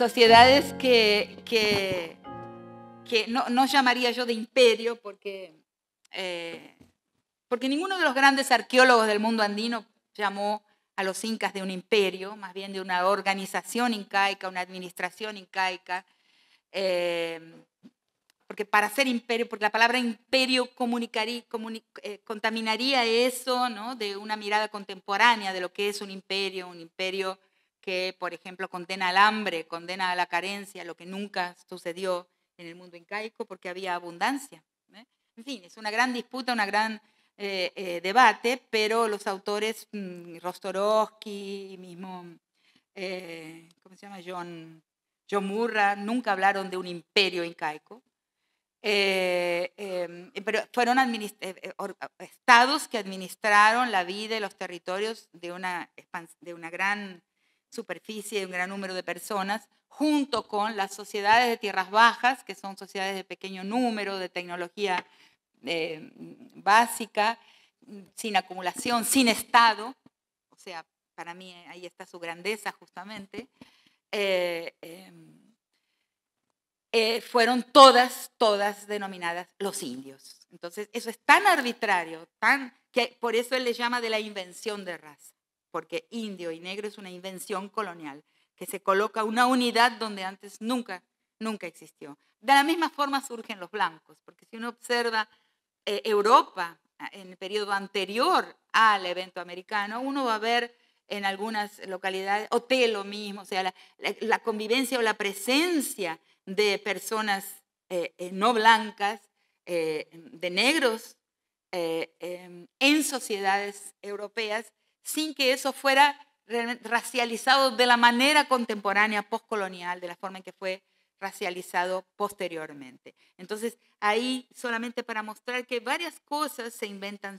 sociedades que, que, no, llamaría yo de imperio, porque, eh, porque ninguno de los grandes arqueólogos del mundo andino llamó a los incas de un imperio, más bien de una organización incaica, una administración incaica. Eh, porque para ser imperio, porque la palabra imperio eh, contaminaría eso de una mirada contemporánea de lo que es un imperio, un imperio que, por ejemplo, condena al hambre, condena a la carencia, lo que nunca sucedió en el mundo incaico porque había abundancia. ¿eh? En fin, es una gran disputa, un gran eh, eh, debate, pero los autores, mmm, mismo, ¿cómo se llama? John, John Murra, nunca hablaron de un imperio incaico. Em, pero fueron estados que administraron la vida y los territorios de una, de una gran superficie de un gran número de personas, junto con las sociedades de tierras bajas, que son sociedades de pequeño número, de tecnología eh, básica, sin acumulación, sin Estado, o sea, para mí eh, ahí está su grandeza justamente, eh, em, fueron todas, todas denominadas los indios. Entonces, eso es tan arbitrario, tan, que por eso él le llama de la invención de raza porque indio y negro es una invención colonial, que se coloca una unidad donde antes nunca, nunca existió. De la misma forma surgen los blancos, porque si uno observa eh, Europa ah, en el periodo anterior al evento americano, uno va a ver en algunas localidades, lo mismo, o sea, la, convivencia o la presencia de personas eh, eh, no blancas, de negros, em, en sociedades europeas sin que eso fuera racializado de la manera contemporánea, postcolonial, de la forma en que fue racializado posteriormente. Entonces, ahí solamente para mostrar que varias cosas se inventan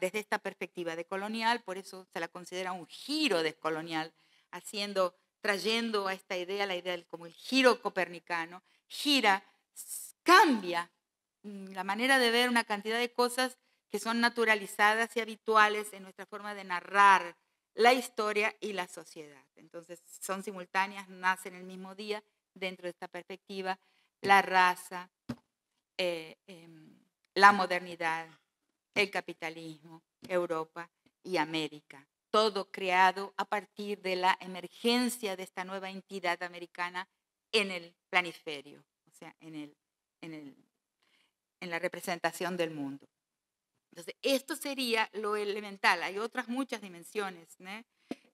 desde esta perspectiva de colonial, por eso se la considera un giro descolonial, haciendo, trayendo a esta idea, la idea como el giro copernicano, gira, cambia mm, la manera de ver una cantidad de cosas que son naturalizadas y habituales en nuestra forma de narrar la historia y la sociedad. Entonces, son simultáneas, nacen el mismo día dentro de esta perspectiva, la raza, eh, em, la modernidad, el capitalismo, Europa y América. Todo creado a partir de la emergencia de esta nueva entidad americana en el planiferio, o sea, en, el, en, el, en la representación del mundo. Entonces, esto sería lo elemental. Hay otras muchas dimensiones.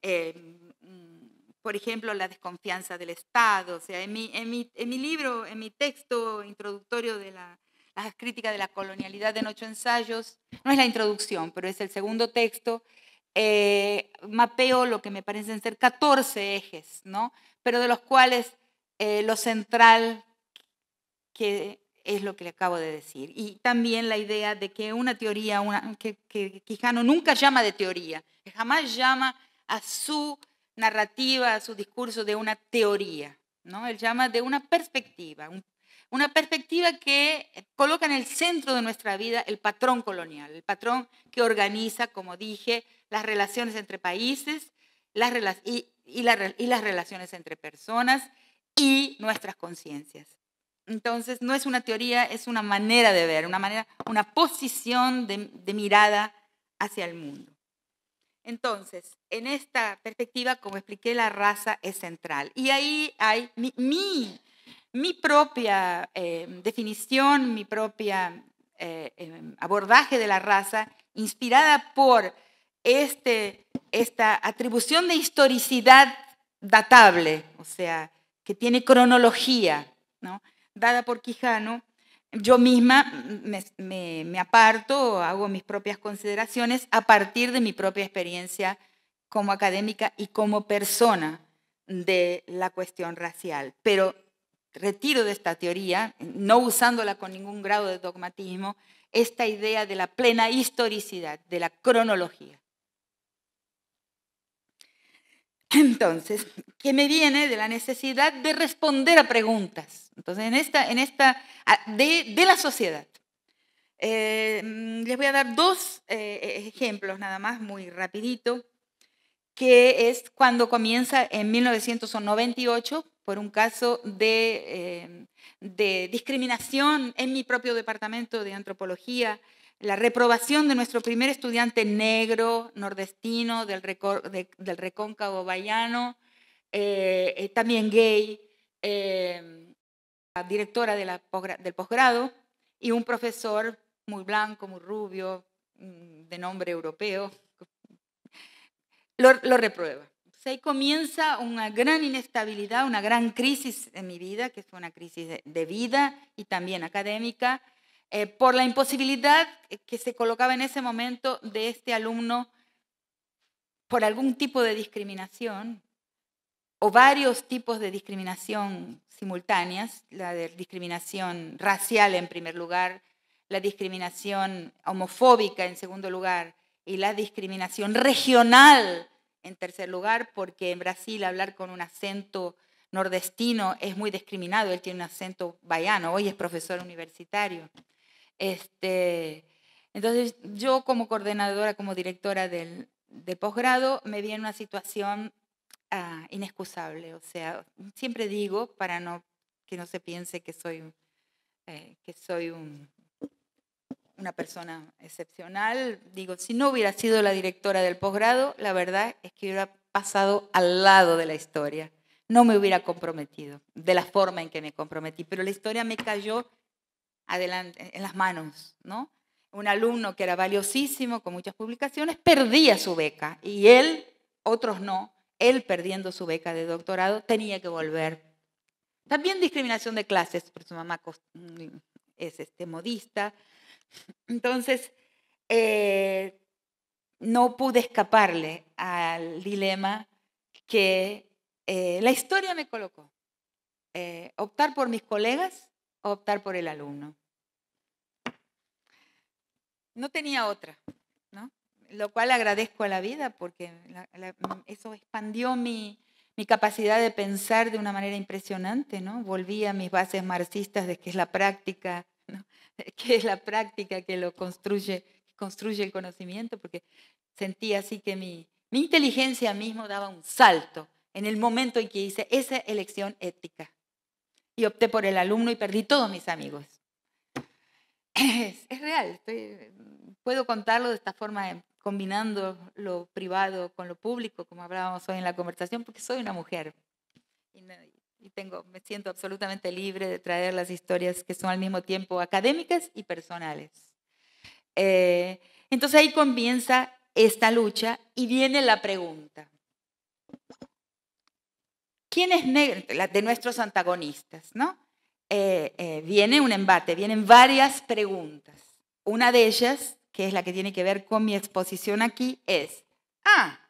Em, mm, por ejemplo, la desconfianza del Estado. O sea, en mi, en mi, libro, en mi texto introductorio de la, las críticas de la colonialidad en ocho ensayos, no es la introducción, pero es el segundo texto, eh, mapeo lo que me parecen ser 14 ejes, ¿no? pero de los cuales eh, lo central que es lo que le acabo de decir. Y también la idea de que una teoría, que, Quijano nunca llama de teoría, jamás llama a su narrativa, a su discurso de una teoría, ¿no? Él llama de una perspectiva, una perspectiva que coloca en el centro de nuestra vida el patrón colonial, el patrón que organiza, como dije, las relaciones entre países y las relaciones entre personas y nuestras conciencias. Entonces, no es una teoría, es una manera de ver, una manera, una posición de, mirada hacia el mundo. Entonces, en esta perspectiva, como expliqué, la raza es central. Y ahí hay mi, propia eh, definición, mi propia eh, em, abordaje de la raza, inspirada por este, esta atribución de historicidad datable, o sea, que tiene cronología, ¿no? dada por Quijano, yo misma me, aparto o aparto, hago mis propias consideraciones a partir de mi propia experiencia como académica y como persona de la cuestión racial. Pero retiro de esta teoría, no usándola con ningún grado de dogmatismo, esta idea de la plena historicidad, de la cronología. Entonces, que me viene de la necesidad de responder a preguntas. Entonces, en esta, en esta de, la sociedad. Eh, mm, les voy a dar dos eh, ejemplos nada más, muy rapidito, que es cuando comienza en 1998 por un caso de, eh, de discriminación en mi propio departamento de antropología la reprobación de nuestro primer estudiante negro, nordestino, del, recóncavo bayano, eh, eh, también gay, eh, directora del posgrado, y un profesor muy blanco, muy rubio, mm, de nombre europeo, lo, reprueba. ahí comienza una gran inestabilidad, una gran crisis en mi vida, que fue una crisis de vida y también académica, eh, por la imposibilidad que se colocaba en ese momento de este alumno por algún tipo de discriminación o varios tipos de discriminación simultáneas, la discriminación racial en primer lugar, la discriminación homofóbica en segundo lugar y la discriminación regional en tercer lugar, porque en Brasil hablar con un acento nordestino es muy discriminado, él tiene un acento baiano, hoy es profesor universitario. Este, entonces yo como coordinadora, como directora del, de posgrado, me vi en una situación ah, inexcusable. O sea, siempre digo, para no que no se piense que soy, eh, que soy un, una persona excepcional, digo, si no hubiera sido la directora del posgrado, la verdad es que hubiera pasado al lado de la historia. No me hubiera comprometido de la forma en que me comprometí, pero la historia me cayó adelante, en las manos, ¿no? Un alumno que era valiosísimo, con muchas publicaciones, perdía su beca y él, otros no, él perdiendo su beca de doctorado, tenía que volver. También discriminación de clases, porque su mamá mm, es este, modista. Entonces, eh, no pude escaparle al dilema que eh, la historia me colocó. Eh, optar por mis colegas optar por el alumno. No tenía otra, ¿no? Lo cual agradezco a la vida porque eso expandió mi, capacidad de pensar de una manera impresionante, ¿no? Volví a mis bases marxistas de que es la práctica, ¿no? que es la práctica que lo construye, construye el conocimiento, porque sentí así que mi, mi inteligencia mismo daba un salto en el momento en que hice esa elección ética y opté por el alumno y perdí todos mis amigos. Es, real, puedo contarlo de esta forma, eh, combinando lo privado con lo público, como hablábamos hoy en la conversación, porque soy una mujer y, tengo, me siento absolutamente libre de traer las historias que son al mismo tiempo académicas y personales. Eh, entonces ahí comienza esta lucha y viene la pregunta. ¿Quién es negro? De nuestros antagonistas, ¿no? Eh, eh, viene un embate, vienen varias preguntas. Una de ellas, que es la que tiene que ver con mi exposición aquí, es, ah,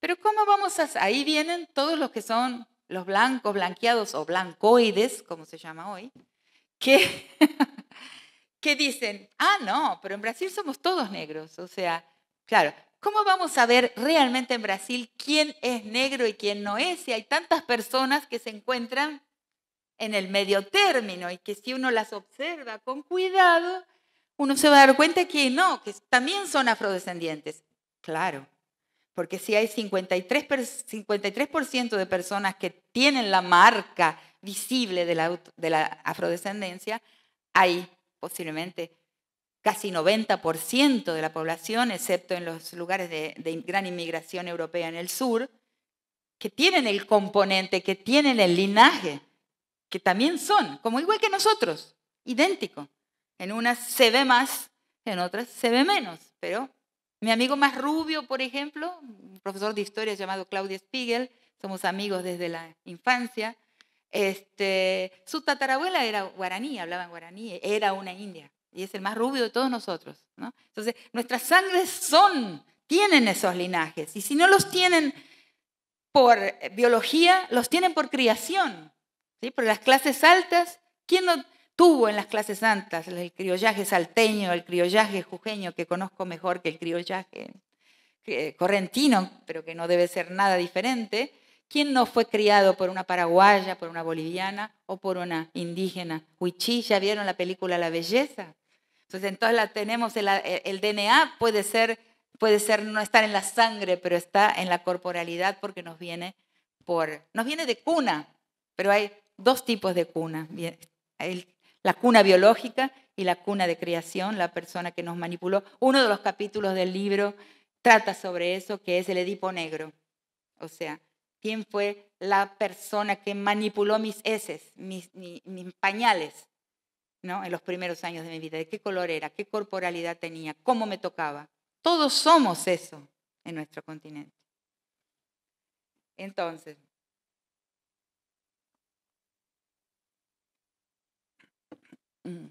pero ¿cómo vamos a...? Ahí vienen todos los que son los blancos, blanqueados o blancoides, como se llama hoy, que, que dicen, ah, no, pero en Brasil somos todos negros. O sea, claro, ¿Cómo vamos a ver realmente en Brasil quién es negro y quién no es si hay tantas personas que se encuentran en el medio término y que si uno las observa con cuidado, uno se va a dar cuenta que no, que también son afrodescendientes. Claro, porque si hay 53%, 53 de personas que tienen la marca visible de la, de la afrodescendencia, hay posiblemente casi 90% de la población, excepto en los lugares de, gran inmigración europea en el sur, que tienen el componente, que tienen el linaje, que también son, como igual que nosotros, idéntico. En unas se ve más, en otras se ve menos, pero mi amigo más rubio, por ejemplo, un profesor de historia llamado Claudia Spiegel, somos amigos desde la infancia, este, su tatarabuela era guaraní, hablaba en guaraní, era una india y es el más rubio de todos nosotros. Entonces, nuestras sangres son, tienen esos linajes, y si no los tienen por eh, biología, los tienen por criación. ¿sí? Por las clases altas, ¿quién no tuvo en las clases altas el criollaje salteño, el criollaje jujeño, que conozco mejor que el criollaje eh, correntino, pero que no debe ser nada diferente? ¿Quién no fue criado por una paraguaya, por una boliviana o por una indígena? Huichí, vieron la película La Belleza? Entonces, entonces la tenemos, el, eh, DNA puede ser, puede ser no estar en la sangre, pero está en la corporalidad porque nos viene por, nos viene de cuna, pero hay dos tipos de cuna, la cuna biológica y la cuna de creación, la persona que nos manipuló. Uno de los capítulos del libro trata sobre eso, que es el Edipo Negro. O sea, ¿quién fue la persona que manipuló mis heces, mis pañales? En los primeros años de mi vida, de qué color era, qué corporalidad tenía, cómo me tocaba. Todos somos eso en nuestro continente. Entonces, mm.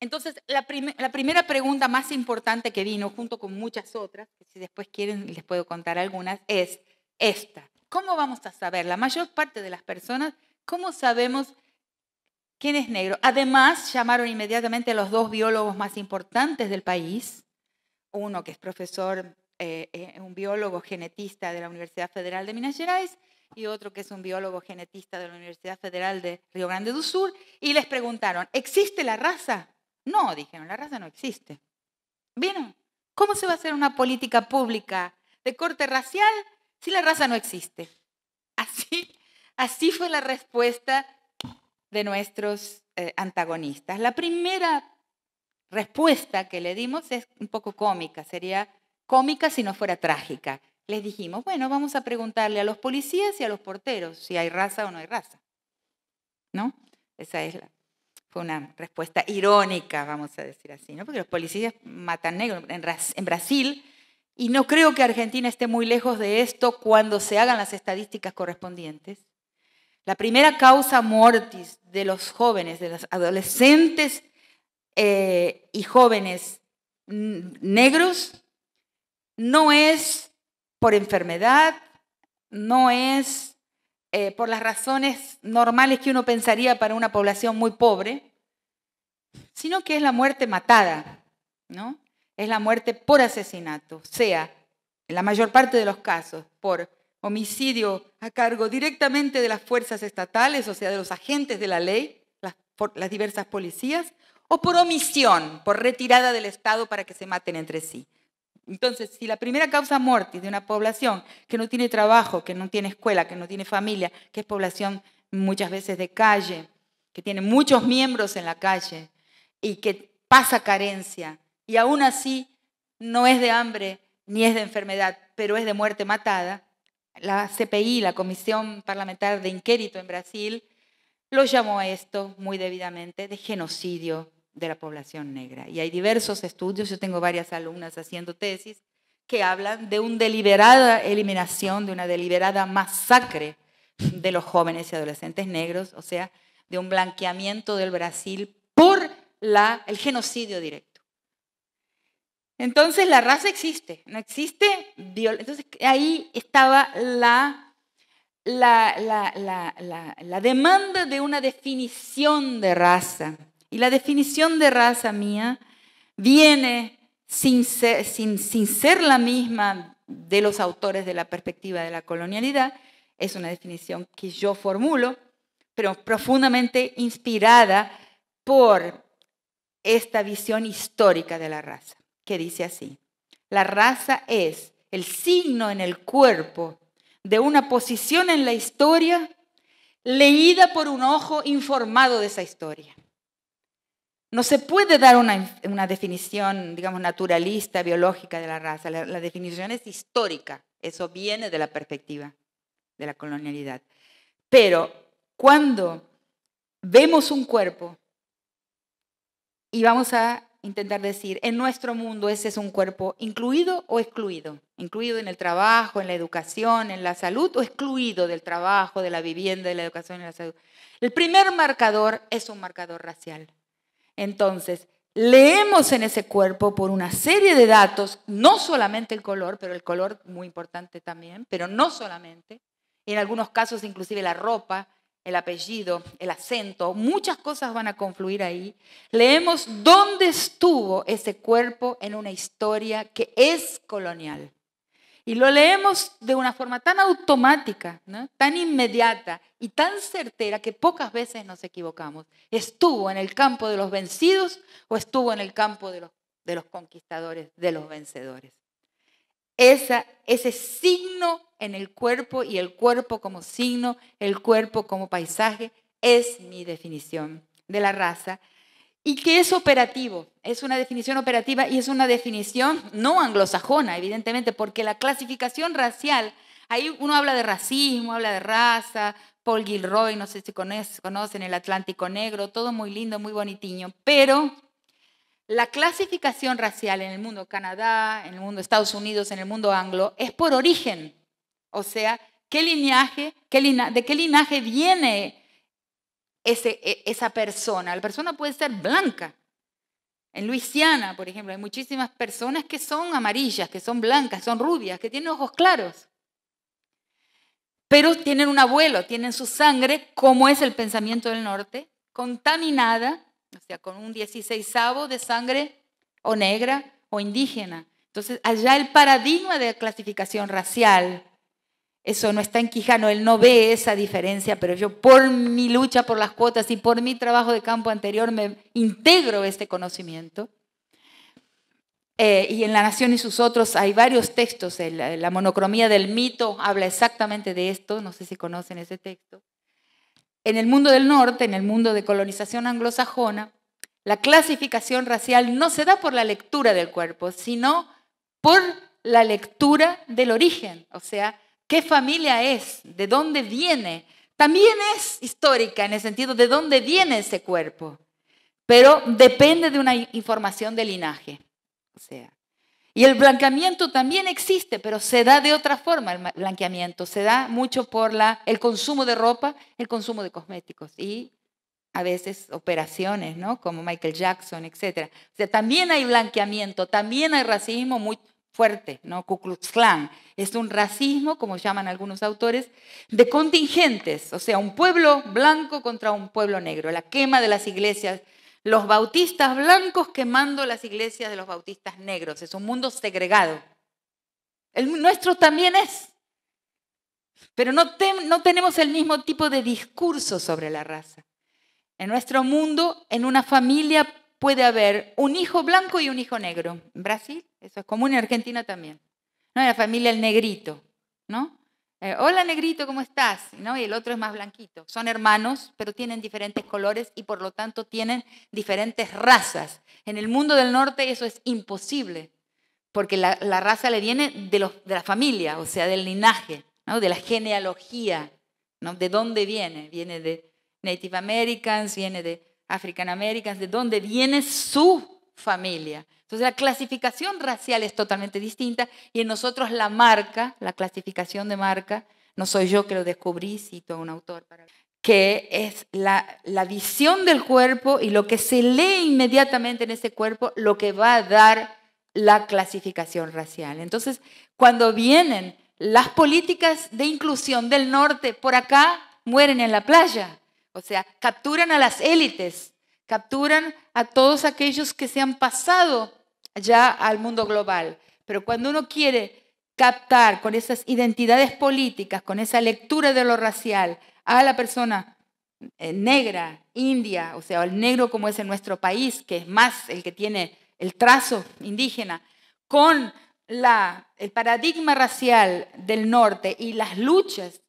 entonces la, la, primera pregunta más importante que vino, junto con muchas otras, si después quieren les puedo contar algunas, es esta. ¿Cómo vamos a saber? La mayor parte de las personas, ¿cómo sabemos ¿Quién es negro? Además, llamaron inmediatamente a los dos biólogos más importantes del país, uno que es profesor, eh, eh, un biólogo genetista de la Universidad Federal de Minas Gerais y otro que es un biólogo genetista de la Universidad Federal de Río Grande do Sur, y les preguntaron, ¿existe la raza? No, dijeron, la raza no existe. ¿Vieron? ¿Cómo se va a hacer una política pública de corte racial si la raza no existe? Así, así fue la respuesta de nuestros eh, antagonistas. La primera respuesta que le dimos es un poco cómica, sería cómica si no fuera trágica. Les dijimos, bueno, vamos a preguntarle a los policías y a los porteros si hay raza o no hay raza. ¿No? Esa es fue una respuesta irónica, vamos a decir así, ¿no? Porque los policías matan negros en Brasil y no creo que Argentina esté muy lejos de esto cuando se hagan las estadísticas correspondientes. La primera causa mortis de los jóvenes, de los adolescentes eh, y jóvenes negros, no es por enfermedad, no es eh, por las razones normales que uno pensaría para una población muy pobre, sino que es la muerte matada, ¿no? Es la muerte por asesinato, sea en la mayor parte de los casos por homicidio a cargo directamente de las fuerzas estatales, o sea, de los agentes de la ley, las, las diversas policías, o por omisión, por retirada del Estado para que se maten entre sí. Entonces, si la primera causa mortis de una población que no tiene trabajo, que no tiene escuela, que no tiene familia, que es población muchas veces de calle, que tiene muchos miembros en la calle y que pasa carencia, y aún así no es de hambre ni es de enfermedad, pero es de muerte matada, la CPI, la Comisión Parlamentaria de Inquérito en Brasil, lo llamó a esto muy debidamente de genocidio de la población negra. Y hay diversos estudios, yo tengo varias alumnas haciendo tesis, que hablan de una deliberada eliminación, de una deliberada masacre de los jóvenes y adolescentes negros, o sea, de un blanqueamiento del Brasil por el genocidio directo. Entonces la raza existe, no existe Entonces ahí estaba la, demanda de una definición de raza. Y la definición de raza mía viene sin ser la misma de los autores de la perspectiva de la colonialidad. Es una definición que yo formulo, pero profundamente inspirada por esta visión histórica de la raza que dice así, la raza es el signo en el cuerpo de una posición en la historia leída por un ojo informado de esa historia. No se puede dar una, definición, digamos, naturalista, biológica de la raza. La, la definición es histórica. Eso viene de la perspectiva de la colonialidad. Pero cuando vemos un cuerpo y vamos a intentar decir, en nuestro mundo ese es un cuerpo incluido o excluido, incluido en el trabajo, en la educación, en la salud o excluido del trabajo, de la vivienda, de la educación y la salud. El primer marcador es un marcador racial. Entonces, leemos en ese cuerpo por una serie de datos, no solamente el color, pero el color muy importante también, pero no solamente, en algunos casos inclusive la ropa, el apellido, el acento, muchas cosas van a confluir ahí. Leemos dónde estuvo ese cuerpo en una historia que es colonial. Y lo leemos de una forma tan automática, tan inmediata y tan certera que pocas veces nos equivocamos. ¿Estuvo en el campo de los vencidos o estuvo en el campo de los, de los conquistadores, de los vencedores? esa, ese signo en el cuerpo y el cuerpo como signo, el cuerpo como paisaje, es mi definición de la raza. Y que es operativo, es una definición operativa y es una definición no anglosajona, evidentemente, porque la clasificación racial, ahí uno habla de racismo, habla de raza, Paul Gilroy, no sé si conocen el Atlántico Negro, todo muy lindo, muy bonitiño, pero la clasificación racial en el mundo Canadá, en el mundo Estados Unidos, en el mundo anglo, es por origen. O sea, ¿qué linaje, ¿de qué linaje viene ese, e, esa persona? La persona puede ser blanca. En Luisiana, por ejemplo, hay muchísimas personas que son amarillas, que son blancas, son rubias, que tienen ojos claros. Pero tienen un abuelo, tienen su sangre, como es el pensamiento del norte, contaminada o sea, con un 16 de sangre o negra o indígena. Entonces, allá el paradigma de clasificación racial, eso no está en Quijano, él no ve esa diferencia, pero yo por mi lucha por las cuotas y por mi trabajo de campo anterior me integro este conocimiento. Eh, y en La Nación y sus otros hay varios textos, la monocromía del mito habla exactamente de esto, no sé si conocen ese texto en el mundo del norte, en el mundo de colonización anglosajona, la clasificación racial no se da por la lectura del cuerpo, sino por la lectura del origen, o sea, qué familia es, de dónde viene. También es histórica en el sentido de dónde viene ese cuerpo, pero depende de una información de linaje. O sea, y el blanqueamiento también existe, pero se da de otra forma el blanqueamiento. Se da mucho por la, el consumo de ropa, el consumo de cosméticos y a veces operaciones, ¿no? Como Michael Jackson, etc. O sea, también hay blanqueamiento, también hay racismo muy fuerte, ¿no? Ku Klux Klan. Es un racismo, como llaman algunos autores, de contingentes, o sea, un pueblo blanco contra un pueblo negro, la quema de las iglesias los bautistas blancos quemando las iglesias de los bautistas negros. Es un mundo segregado. El nuestro también es. Pero no, no tenemos el mismo tipo de discurso sobre la raza. En nuestro mundo, en una familia puede haber un hijo blanco y un hijo negro. En Brasil, eso es común, en Argentina también. ¿No? En la familia el negrito, ¿no? Eh, Hola negrito, ¿cómo estás? ¿No? Y el otro es más blanquito. Son hermanos, pero tienen diferentes colores y por lo tanto tienen diferentes razas. En el mundo del norte eso es imposible, porque la, raza le viene de, los, de, la familia, o sea, del linaje, ¿no? de la genealogía. ¿no? ¿De dónde viene? Viene de Native Americans, viene de African Americans, ¿de dónde viene su familia. Entonces la clasificación racial es totalmente distinta y en nosotros la marca, la clasificación de marca, no soy yo que lo descubrí, cito a un autor, para... que es la, la visión del cuerpo y lo que se lee inmediatamente en ese cuerpo, lo que va a dar la clasificación racial. Entonces, cuando vienen las políticas de inclusión del norte por acá, mueren en la playa, o sea, capturan a las élites capturan a todos aquellos que se han pasado ya al mundo global. Pero cuando uno quiere captar con esas identidades políticas, con esa lectura de lo racial a la persona eh, negra, india, o sea, al negro como es en nuestro país, que es más el que tiene el trazo indígena, con el paradigma racial del norte y las luchas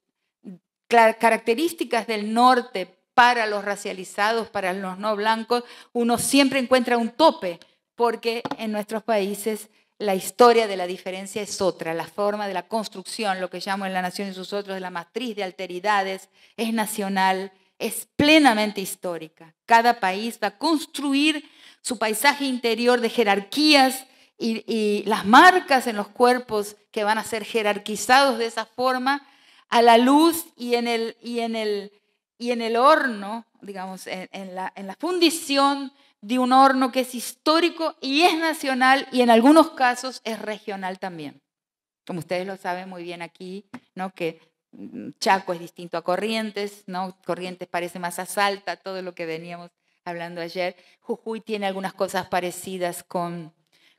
características del norte para los racializados, para los no blancos, uno siempre encuentra un tope, porque en nuestros países la historia de la diferencia es otra, la forma de la construcción, lo que llamo en la Nación y sus otros la matriz de alteridades, es nacional, es plenamente histórica. Cada país va a construir su paisaje interior de jerarquías y, las marcas en los cuerpos que van a ser jerarquizados de esa forma a la luz y en el y en el horno, digamos, en, la, en la fundición de un horno que es histórico y es nacional y en algunos casos es regional también. Como ustedes lo saben muy bien aquí, ¿no? que mm, Chaco es distinto a Corrientes, ¿no? Corrientes parece más a Salta, todo lo que veníamos hablando ayer. Jujuy tiene algunas cosas parecidas con,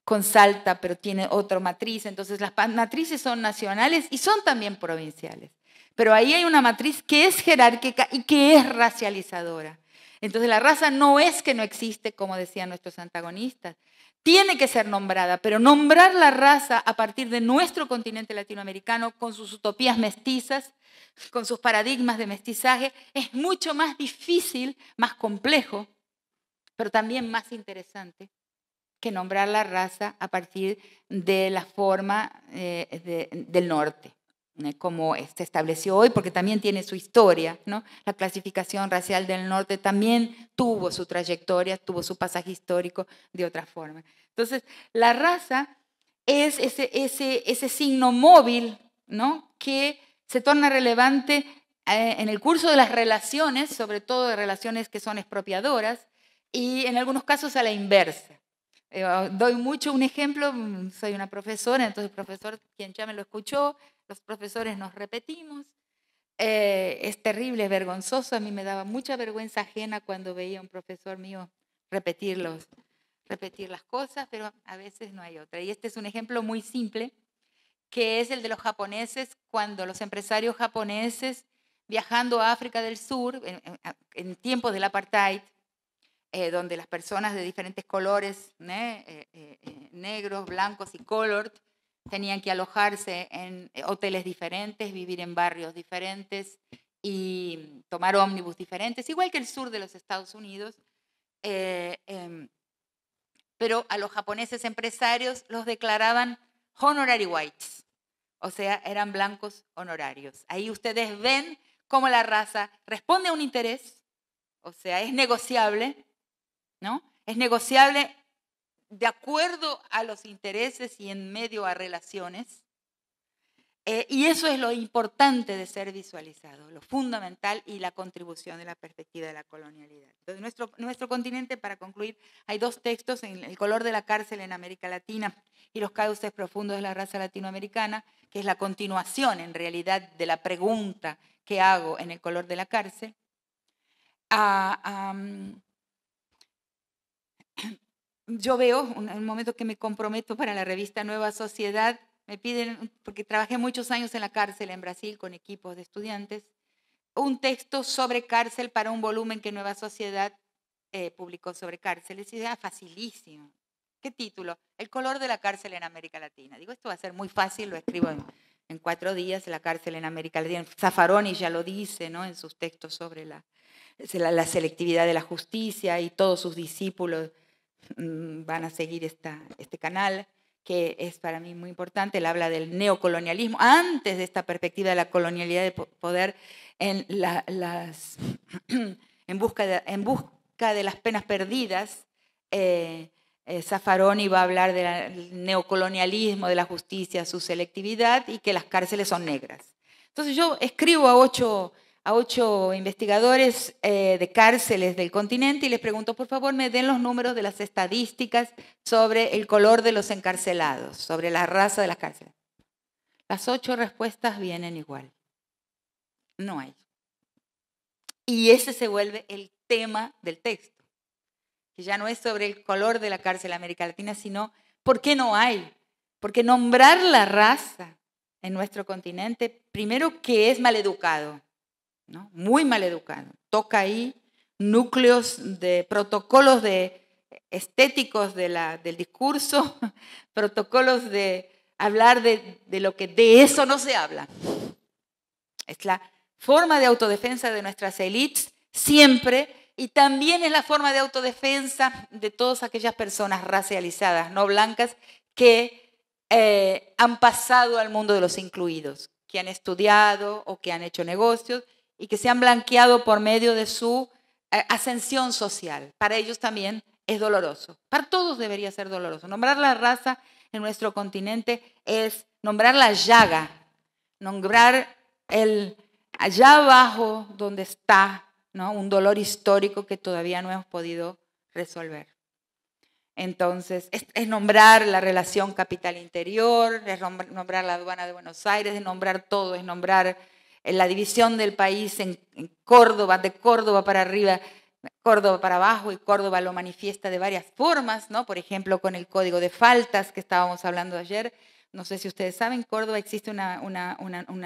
con Salta, pero tiene otra matriz. Entonces las matrices son nacionales y son también provinciales. Pero ahí hay una matriz que es jerárquica y que es racializadora. Entonces la raza no es que no existe, como decían nuestros antagonistas. Tiene que ser nombrada, pero nombrar la raza a partir de nuestro continente latinoamericano, con sus utopías mestizas, con sus paradigmas de mestizaje, es mucho más difícil, más complejo, pero también más interesante que nombrar la raza a partir de la forma eh, del norte. Eh, como se estableció hoy, porque también tiene su historia, ¿no? La clasificación racial del norte también tuvo su trayectoria, tuvo su pasaje histórico de otra forma. Entonces, la raza es ese, ese, signo móvil, ¿no? Que se torna relevante eh, en el curso de las relaciones, sobre todo de relaciones que son expropiadoras, y en algunos casos a la inversa. Eh, doy mucho un ejemplo, mm, soy una profesora, entonces profesor, quien ya me lo escuchó, los profesores nos repetimos. Eh, es terrible, es vergonzoso. A mí me daba mucha vergüenza ajena cuando veía a un profesor mío repetir, repetir las cosas, pero a veces no hay otra. Y este es un ejemplo muy simple, que es el de los japoneses, cuando los empresarios japoneses viajando a África del Sur, en, tiempos del apartheid, eh, donde las personas de diferentes colores, eh, negros, blancos y colored, tenían que alojarse en eh, hoteles diferentes, vivir en barrios diferentes y tomar ómnibus diferentes, igual que el sur de los Estados Unidos. Eh, em, pero a los japoneses empresarios los declaraban honorary whites, o sea, eran blancos honorarios. Ahí ustedes ven cómo la raza responde a un interés, o sea, es negociable, ¿no? Es negociable de acuerdo a los intereses y en medio a relaciones. Eh, y eso es lo importante de ser visualizado, lo fundamental y la contribución de la perspectiva de la colonialidad. Entonces, nuestro, nuestro continente, para concluir, hay dos textos, en El color de la cárcel en América Latina y Los cauces profundos de la raza latinoamericana, que es la continuación en realidad de la pregunta que hago en El color de la cárcel. Ah, yo veo en un, momento que me comprometo para la revista Nueva Sociedad, me piden, porque trabajé muchos años en la cárcel en Brasil con equipos de estudiantes, un texto sobre cárcel para un volumen que Nueva Sociedad eh, publicó sobre cárceles y idea facilísimo. ¿Qué título? El color de la cárcel en América Latina. Digo, esto va a ser muy fácil, lo escribo en, cuatro días, la cárcel en América Latina. Zafaroni ya lo dice ¿no? en sus textos sobre la, la selectividad de la justicia y todos sus discípulos Mm, van a seguir esta, este canal, que es para mí muy importante. Él habla del neocolonialismo, antes de esta perspectiva de la colonialidad de poder en, las, en, busca, de, en busca de las penas perdidas. Eh, eh va a hablar del neocolonialismo, de la justicia, su selectividad y que las cárceles son negras. Entonces yo escribo a ocho a ocho investigadores eh, de cárceles del continente y les pregunto, por favor, me den los números de las estadísticas sobre el color de los encarcelados, sobre la raza de las cárceles. Las ocho respuestas vienen igual. No hay. Y ese se vuelve el tema del texto, que ya no es sobre el color de la cárcel en América Latina, sino por qué no hay. Porque nombrar la raza en nuestro continente, primero que es maleducado muy mal educado. Toca ahí núcleos de protocolos de estéticos del discurso, protocolos de hablar de, lo que de eso no se habla. Es la forma de autodefensa de nuestras élites siempre y también es la forma de autodefensa de todas aquellas personas racializadas, no blancas, que eh, han pasado al mundo de los incluidos, que han estudiado o que han hecho negocios y que se han blanqueado por medio de su eh, ascensión social. Para ellos también es doloroso. Para todos debería ser doloroso. Nombrar la raza en nuestro continente es nombrar la llaga, nombrar el allá abajo donde está ¿no? un dolor histórico que todavía no hemos podido resolver. Entonces, es, es, nombrar la relación capital interior, es nombrar la aduana de Buenos Aires, es nombrar todo, es nombrar en la división del país en, Córdoba, de Córdoba para arriba, Córdoba para abajo y Córdoba lo manifiesta de varias formas, ¿no? Por ejemplo, con el código de faltas que estábamos hablando ayer. No sé si ustedes saben, Córdoba existe una,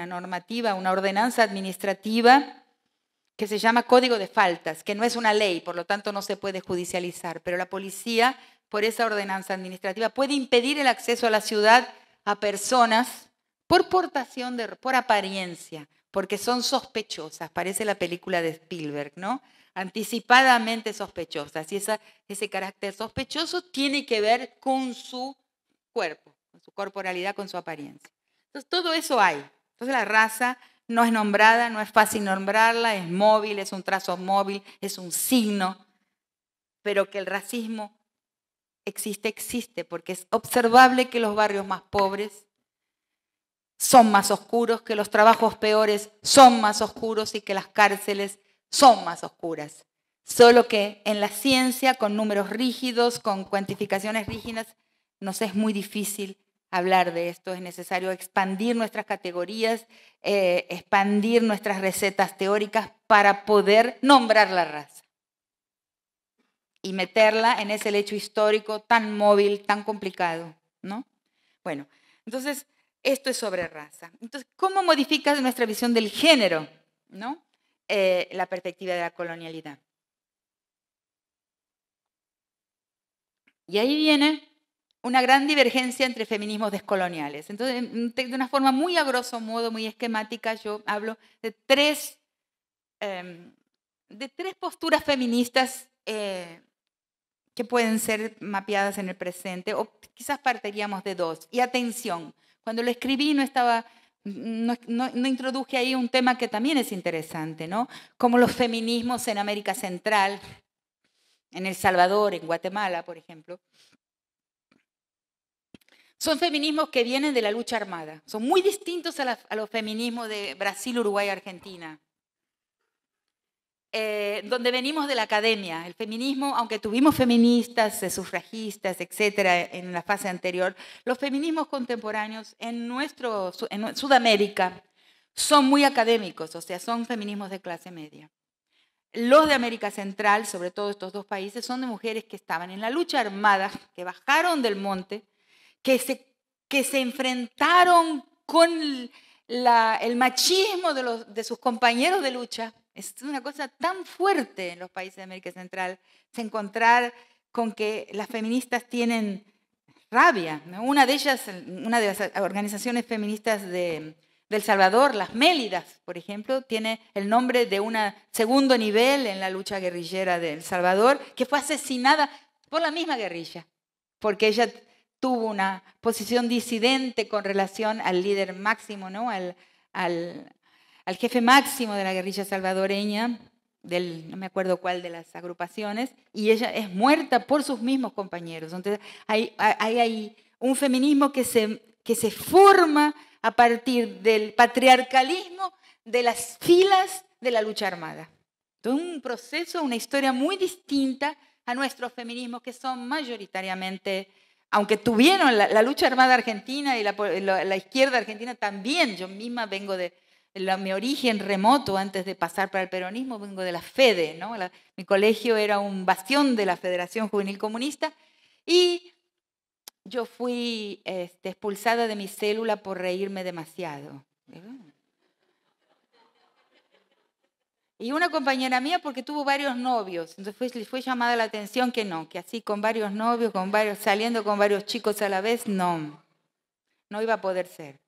normativa, una ordenanza administrativa que se llama Código de Faltas, que no es una ley, por lo tanto no se puede judicializar, pero la policía, por esa ordenanza administrativa, puede impedir el acceso a la ciudad a personas por portación de, por apariencia, porque son sospechosas, parece la película de Spielberg, ¿no? Anticipadamente sospechosas. Y esa, ese carácter sospechoso tiene que ver con su cuerpo, con su corporalidad, con su apariencia. Entonces, todo eso hay. Entonces, la raza no es nombrada, no es fácil nombrarla, es móvil, es un trazo móvil, es un signo, pero que el racismo existe, existe, porque es observable que los barrios más pobres son más oscuros, que los trabajos peores son más oscuros y que las cárceles son más oscuras. Solo que en la ciencia, con números rígidos, con cuantificaciones rígidas, nos es muy difícil hablar de esto. Es necesario expandir nuestras categorías, eh, expandir nuestras recetas teóricas para poder nombrar la raza y meterla en ese lecho histórico tan móvil, tan complicado, ¿no? Bueno, entonces esto es sobre raza. Entonces, ¿cómo modifica nuestra visión del género, ¿no? Eh, la perspectiva de la colonialidad? Y ahí viene una gran divergencia entre feminismos descoloniales. Entonces, mm, de una forma muy a grosso modo, muy esquemática, yo hablo de tres, em, de tres posturas feministas eh, que pueden ser mapeadas en el presente, o quizás partiríamos de dos. Y atención, cuando lo escribí no estaba, no, introduje ahí un tema que también es interesante, ¿no? Como los feminismos en América Central, en El Salvador, en Guatemala, por ejemplo. Son feminismos que vienen de la lucha armada. Son muy distintos a, a los feminismos de Brasil, Uruguay, Argentina. Eh, donde venimos de la academia. El feminismo, aunque tuvimos feministas, eh, sufragistas, etcétera, en la fase anterior, los feminismos contemporáneos en, nuestro, en Sudamérica son muy académicos, o sea, son feminismos de clase media. Los de América Central, sobre todo estos dos países, son de mujeres que estaban en la lucha armada, que bajaron del monte, que se, que se enfrentaron con el machismo de, los, de sus compañeros de lucha es una cosa tan fuerte en los países de América Central, se encontrar con que las feministas tienen rabia. Una de ellas, una de las organizaciones feministas de, El Salvador, las Mélidas, por ejemplo, tiene el nombre de un segundo nivel en la lucha guerrillera de El Salvador, que fue asesinada por la misma guerrilla, porque ella tuvo una posición disidente con relación al líder máximo, ¿no? al, al jefe máximo de la guerrilla salvadoreña, del, no me acuerdo cuál de las agrupaciones, y ella es muerta por sus mismos compañeros. Entonces, hay, hay, un feminismo que se, que se forma a partir del patriarcalismo de las filas de la lucha armada. Entonces, un proceso, una historia muy distinta a nuestros feminismos que son mayoritariamente, aunque tuvieron la, lucha armada argentina y la, la, izquierda argentina también, yo misma vengo de, mi origen remoto antes de pasar para el peronismo, vengo de la FEDE, ¿no? mi colegio era un bastión de la Federación Juvenil Comunista y yo fui este, expulsada de mi célula por reírme demasiado. Y una compañera mía porque tuvo varios novios, entonces le fue, fue llamada la atención que no, que así con varios novios, con varios, saliendo con varios chicos a la vez, no, no iba a poder ser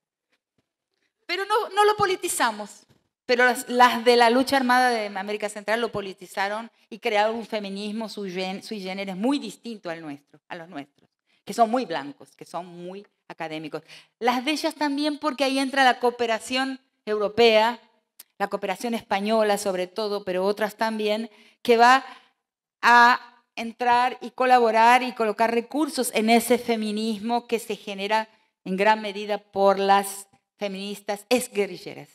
pero no, no lo politizamos. Pero las, las, de la lucha armada de América Central lo politizaron y crearon un feminismo sui generis muy distinto al nuestro, a los nuestros, que son muy blancos, que son muy académicos. Las de ellas también porque ahí entra la cooperación europea, la cooperación española sobre todo, pero otras también, que va a entrar y colaborar y colocar recursos en ese feminismo que se genera en gran medida por las feministas, es guerrilleras.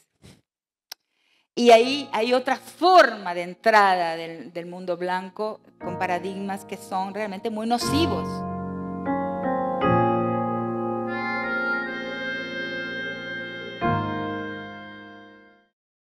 Y ahí hay otra forma de entrada del, mundo blanco con paradigmas que son realmente muy nocivos.